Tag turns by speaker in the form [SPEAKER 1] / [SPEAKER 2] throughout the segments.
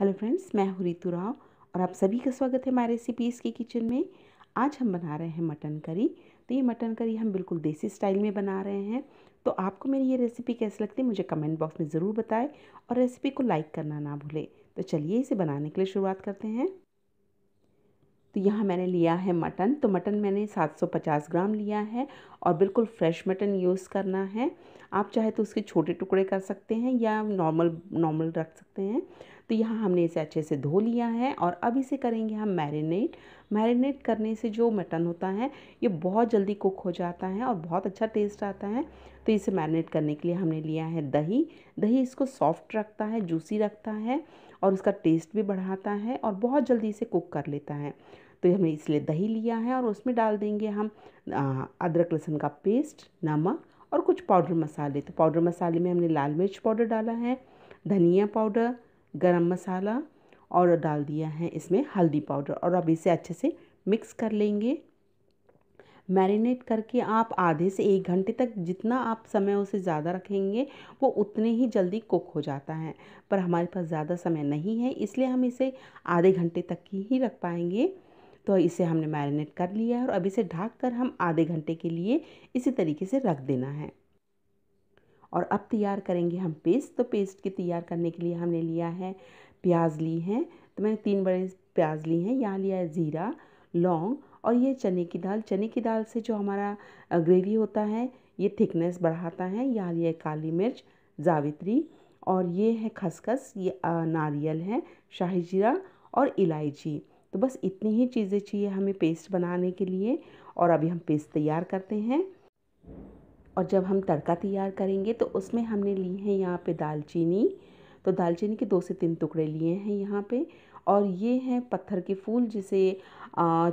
[SPEAKER 1] hello friends मैं हूँ रितु राव और आप सभी का स्वागत है हमारे रेसिपीज़ के किचन में आज हम बना रहे हैं मटन करी तो ये मटन करी हम बिल्कुल देसी स्टाइल में बना रहे हैं तो आपको मेरी ये रेसिपी कैसी लगती है मुझे कमेंट बॉक्स में ज़रूर बताएं और रेसिपी को लाइक करना ना भूलें तो चलिए इसे बनाने के लिए शुरुआत करते हैं तो यहाँ मैंने लिया है मटन तो मटन मैंने 750 ग्राम लिया है और बिल्कुल फ्रेश मटन यूज़ करना है आप चाहे तो उसके छोटे टुकड़े कर सकते हैं या नॉर्मल नॉर्मल रख सकते हैं तो यहाँ हमने इसे अच्छे से धो लिया है और अब इसे करेंगे हम मैरिनेट मैरिनेट करने से जो मटन होता है ये बहुत जल्दी कुक हो जाता है और बहुत अच्छा टेस्ट आता है तो इसे मैरिनेट करने के लिए हमने लिया है दही दही इसको सॉफ्ट रखता है जूसी रखता है और उसका टेस्ट भी बढ़ाता है और बहुत जल्दी इसे कुक कर लेता है तो हमने इसलिए दही लिया है और उसमें डाल देंगे हम अदरक लहसुन का पेस्ट नमक और कुछ पाउडर मसाले तो पाउडर मसाले में हमने लाल मिर्च पाउडर डाला है धनिया पाउडर गरम मसाला और डाल दिया है इसमें हल्दी पाउडर और अब इसे अच्छे से मिक्स कर लेंगे मैरिनेट करके आप आधे से एक घंटे तक जितना आप समय उसे ज़्यादा रखेंगे वो उतने ही जल्दी कुक हो जाता है पर हमारे पास ज़्यादा समय नहीं है इसलिए हम इसे आधे घंटे तक की ही रख पाएंगे तो इसे हमने मैरिनेट कर लिया है और अब इसे ढाक कर हम आधे घंटे के लिए इसी तरीके से रख देना है और अब तैयार करेंगे हम पेस्ट तो पेस्ट के तैयार करने के लिए हमने लिया है प्याज ली है तो मैंने तीन बड़े प्याज ली हैं यहाँ लिया है ज़ीरा लौंग और ये चने की दाल चने की दाल से जो हमारा ग्रेवी होता है ये थिकनेस बढ़ाता है यहाँ लिया है काली मिर्च जावित्री और ये है खसखस ये नारियल है शाही जीरा और इलायची तो बस इतनी ही चीज़ें चाहिए हमें पेस्ट बनाने के लिए और अभी हम पेस्ट तैयार करते हैं और जब हम तड़का तैयार करेंगे तो उसमें हमने ली है यहाँ पे दालचीनी तो दालचीनी के दो से तीन टुकड़े लिए हैं यहाँ पे और ये हैं पत्थर के फूल जिसे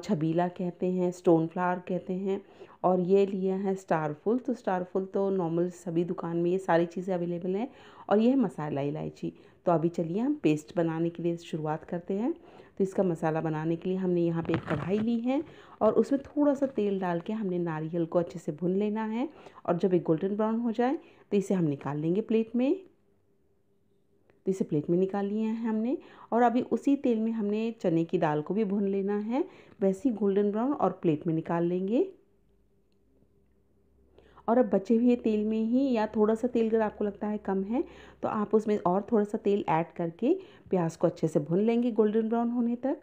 [SPEAKER 1] छबीला कहते हैं स्टोन फ्लावर कहते हैं और ये लिया है स्टार फूल तो स्टार फूल तो नॉर्मल सभी दुकान में ये सारी चीज़ें अवेलेबल हैं और ये है मसाला इलायची तो अभी चलिए हम पेस्ट बनाने के लिए शुरुआत करते हैं तो इसका मसाला बनाने के लिए हमने यहाँ पे एक कढ़ाई ली है और उसमें थोड़ा सा तेल डाल के हमने नारियल को अच्छे से भून लेना है और जब एक गोल्डन ब्राउन हो जाए तो इसे हम निकाल लेंगे प्लेट में तो इसे प्लेट में निकाल लिए हैं हमने और अभी उसी तेल में हमने चने की दाल को भी भून लेना है वैसे ही गोल्डन ब्राउन और प्लेट में निकाल लेंगे और अब बचे हुए तेल में ही या थोड़ा सा तेल अगर आपको लगता है कम है तो आप उसमें और थोड़ा सा तेल ऐड करके प्याज को अच्छे से भून लेंगे गोल्डन ब्राउन होने तक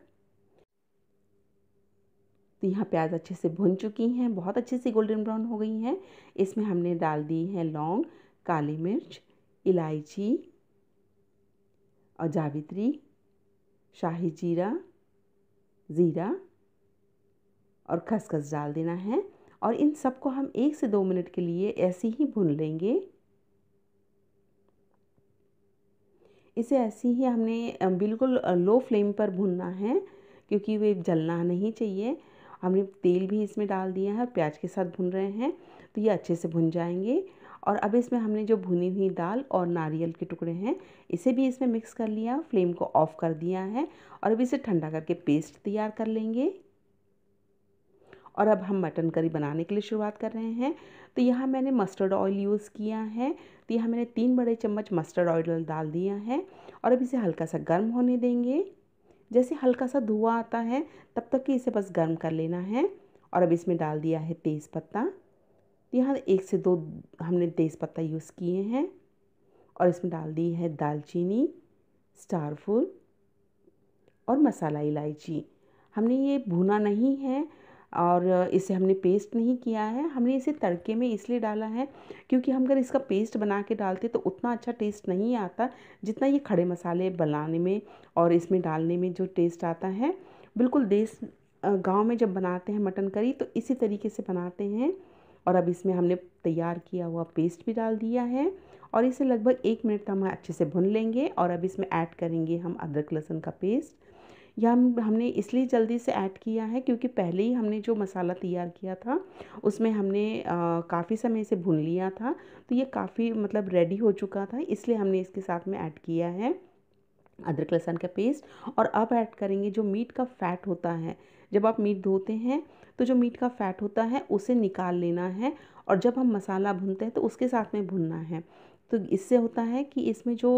[SPEAKER 1] तो यहाँ प्याज अच्छे से भुन चुकी हैं बहुत अच्छे से गोल्डन ब्राउन हो गई हैं इसमें हमने डाल दी है लौंग काली मिर्च इलायची और जावित्री शाही जीरा ज़ीरा और खसखस डाल देना है और इन सबको हम एक से दो मिनट के लिए ऐसे ही भून लेंगे इसे ऐसे ही हमने बिल्कुल लो फ्लेम पर भूनना है क्योंकि वे जलना नहीं चाहिए हमने तेल भी इसमें डाल दिया है प्याज के साथ भून रहे हैं तो ये अच्छे से भुन जाएंगे और अब इसमें हमने जो भुनी हुई दाल और नारियल के टुकड़े हैं इसे भी इसमें मिक्स कर लिया फ्लेम को ऑफ़ कर दिया है और अब इसे ठंडा करके पेस्ट तैयार कर लेंगे और अब हम मटन करी बनाने के लिए शुरुआत कर रहे हैं तो यहाँ मैंने मस्टर्ड ऑयल यूज़ किया है तो यहाँ मैंने तीन बड़े चम्मच मस्टर्ड ऑयल डाल दिया है और अब इसे हल्का सा गर्म होने देंगे जैसे हल्का सा धुआं आता है तब तक कि इसे बस गर्म कर लेना है और अब इसमें डाल दिया है तेज़पत्ता तो यहाँ एक से दो हमने तेज़ पत्ता यूज़ किए हैं और इसमें डाल दी है दालचीनी स्टार फूल और मसाला इलायची हमने ये भुना नहीं है और इसे हमने पेस्ट नहीं किया है हमने इसे तड़के में इसलिए डाला है क्योंकि हम अगर इसका पेस्ट बना के डालते तो उतना अच्छा टेस्ट नहीं आता जितना ये खड़े मसाले बनाने में और इसमें डालने में जो टेस्ट आता है बिल्कुल देश गांव में जब बनाते हैं मटन करी तो इसी तरीके से बनाते हैं और अब इसमें हमने तैयार किया हुआ पेस्ट भी डाल दिया है और इसे लगभग एक मिनट तक हम अच्छे से भुन लेंगे और अब इसमें ऐड करेंगे हम अदरक लहसुन का पेस्ट यह हम हमने इसलिए जल्दी से ऐड किया है क्योंकि पहले ही हमने जो मसाला तैयार किया था उसमें हमने काफ़ी समय से भून लिया था तो ये काफ़ी मतलब रेडी हो चुका था इसलिए हमने इसके साथ में ऐड किया है अदरक लहसुन का पेस्ट और अब ऐड करेंगे जो मीट का फैट होता है जब आप मीट धोते हैं तो जो मीट का फैट होता है उसे निकाल लेना है और जब हम मसाला भूनते हैं तो उसके साथ में भुनना है तो इससे होता है कि इसमें जो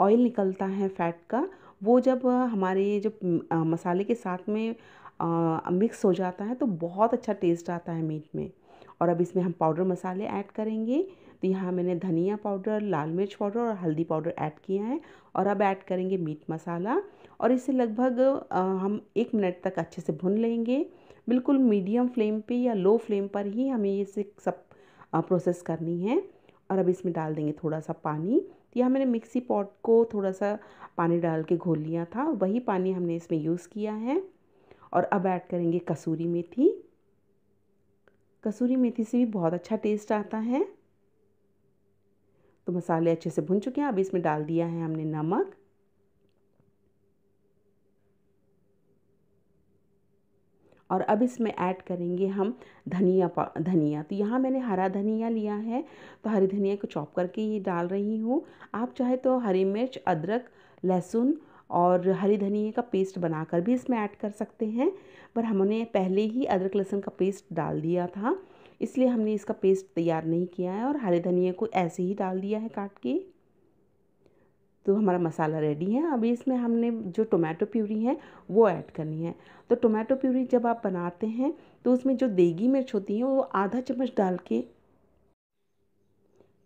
[SPEAKER 1] ऑयल निकलता है फैट का वो जब हमारे जो मसाले के साथ में आ, मिक्स हो जाता है तो बहुत अच्छा टेस्ट आता है मीट में और अब इसमें हम पाउडर मसाले ऐड करेंगे तो यहाँ मैंने धनिया पाउडर लाल मिर्च पाउडर और हल्दी पाउडर ऐड किया है और अब ऐड करेंगे मीट मसाला और इसे लगभग हम एक मिनट तक अच्छे से भून लेंगे बिल्कुल मीडियम फ्लेम पे या लो फ्लेम पर ही हमें ये से सब प्रोसेस करनी है और अब इसमें डाल देंगे थोड़ा सा पानी तो यहाँ मैंने मिक्सी पॉट को थोड़ा सा पानी डाल के घोल लिया था वही पानी हमने इसमें यूज़ किया है और अब ऐड करेंगे कसूरी मेथी कसूरी मेथी से भी बहुत अच्छा टेस्ट आता है तो मसाले अच्छे से भुन चुके हैं अब इसमें डाल दिया है हमने नमक और अब इसमें ऐड करेंगे हम धनिया धनिया तो यहाँ मैंने हरा धनिया लिया है तो हरी धनिया को चॉप करके ये डाल रही हूँ आप चाहे तो हरी मिर्च अदरक लहसुन और हरी धनिया का पेस्ट बनाकर भी इसमें ऐड कर सकते हैं पर हमने पहले ही अदरक लहसुन का पेस्ट डाल दिया था इसलिए हमने इसका पेस्ट तैयार नहीं किया है और हरे धनिया को ऐसे ही डाल दिया है काट के तो हमारा मसाला रेडी है अभी इसमें हमने जो टोमेटो प्यूरी है वो ऐड करनी है तो टोमेटो प्यूरी जब आप बनाते हैं तो उसमें जो देगी मिर्च होती है वो आधा चम्मच डाल के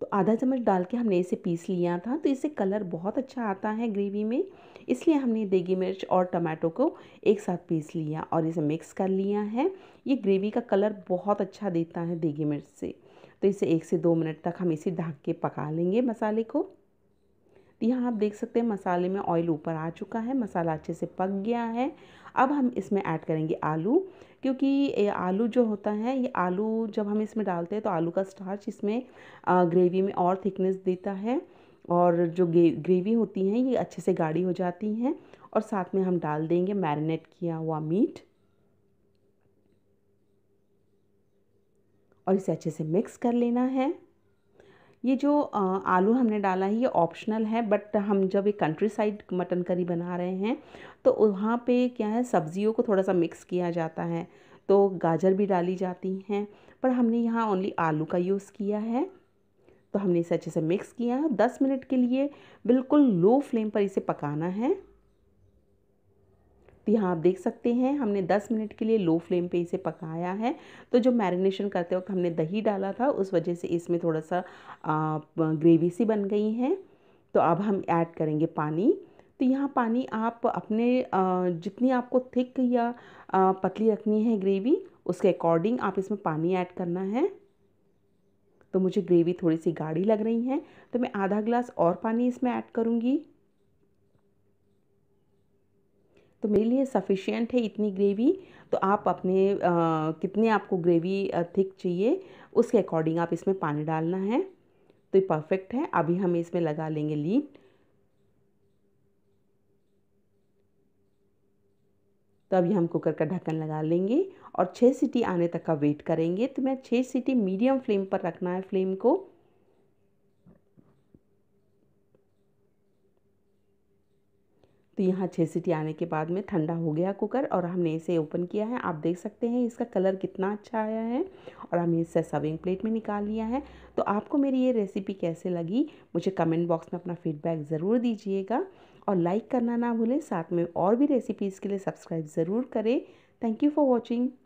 [SPEAKER 1] तो आधा चम्मच डाल के हमने इसे पीस लिया था तो इसे कलर बहुत अच्छा आता है ग्रेवी में इसलिए हमने देगी मिर्च और टमाटो को एक साथ पीस लिया और इसे मिक्स कर लिया है ये ग्रेवी का कलर बहुत अच्छा देता है देगी मिर्च से तो इसे एक से दो मिनट तक हम इसे ढाक के पका लेंगे मसाले को तो यहाँ आप देख सकते हैं मसाले में ऑयल ऊपर आ चुका है मसाला अच्छे से पक गया है अब हम इसमें ऐड करेंगे आलू क्योंकि ये आलू जो होता है ये आलू जब हम इसमें डालते हैं तो आलू का स्टार्च इसमें ग्रेवी में और थिकनेस देता है और जो ग्रेवी होती हैं ये अच्छे से गाढ़ी हो जाती हैं और साथ में हम डाल देंगे मैरिनेट किया हुआ मीट और इसे अच्छे से मिक्स कर लेना है ये जो आलू हमने डाला है ये ऑप्शनल है बट हम जब एक कंट्री साइड मटन करी बना रहे हैं तो वहाँ पे क्या है सब्जियों को थोड़ा सा मिक्स किया जाता है तो गाजर भी डाली जाती हैं पर हमने यहाँ ओनली आलू का यूज़ किया है तो हमने इसे अच्छे से मिक्स किया है दस मिनट के लिए बिल्कुल लो फ्लेम पर इसे पकाना है तो यहाँ आप देख सकते हैं हमने 10 मिनट के लिए लो फ्लेम पे इसे पकाया है तो जो मैरिनेशन करते वक्त हमने दही डाला था उस वजह से इसमें थोड़ा सा ग्रेवी सी बन गई है तो अब हम ऐड करेंगे पानी तो यहाँ पानी आप अपने जितनी आपको थिक या पतली रखनी है ग्रेवी उसके अकॉर्डिंग आप इसमें पानी ऐड करना है तो मुझे ग्रेवी थोड़ी सी गाढ़ी लग रही है तो मैं आधा ग्लास और पानी इसमें ऐड करूँगी तो मेरे लिए सफिशियंट है इतनी ग्रेवी तो आप अपने आ, कितने आपको ग्रेवी थिक चाहिए उसके अकॉर्डिंग आप इसमें पानी डालना है तो ये परफेक्ट है अभी हम इसमें लगा लेंगे लीड तो अभी हम कुकर का ढक्कन लगा लेंगे और छः सीटी आने तक का वेट करेंगे तो मैं छः सीटी मीडियम फ्लेम पर रखना है फ्लेम को तो यहाँ छः सीटी आने के बाद में ठंडा हो गया कुकर और हमने इसे ओपन किया है आप देख सकते हैं इसका कलर कितना अच्छा आया है और हमने इसे सर्विंग प्लेट में निकाल लिया है तो आपको मेरी ये रेसिपी कैसे लगी मुझे कमेंट बॉक्स में अपना फीडबैक ज़रूर दीजिएगा और लाइक करना ना भूलें साथ में और भी रेसिपीज़ के लिए सब्सक्राइब ज़रूर करें थैंक यू फॉर वॉचिंग